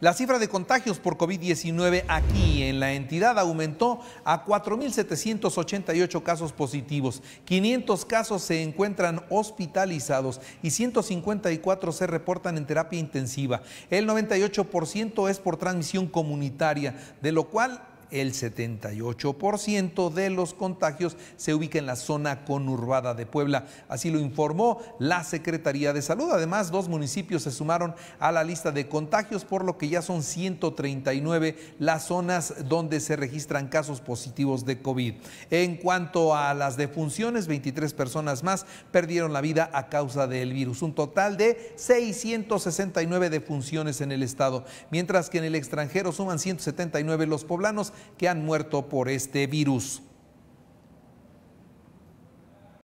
La cifra de contagios por COVID-19 aquí en la entidad aumentó a 4.788 casos positivos, 500 casos se encuentran hospitalizados y 154 se reportan en terapia intensiva. El 98% es por transmisión comunitaria, de lo cual el 78% de los contagios se ubica en la zona conurbada de Puebla. Así lo informó la Secretaría de Salud. Además, dos municipios se sumaron a la lista de contagios, por lo que ya son 139 las zonas donde se registran casos positivos de COVID. En cuanto a las defunciones, 23 personas más perdieron la vida a causa del virus. Un total de 669 defunciones en el estado, mientras que en el extranjero suman 179 los poblanos que han muerto por este virus.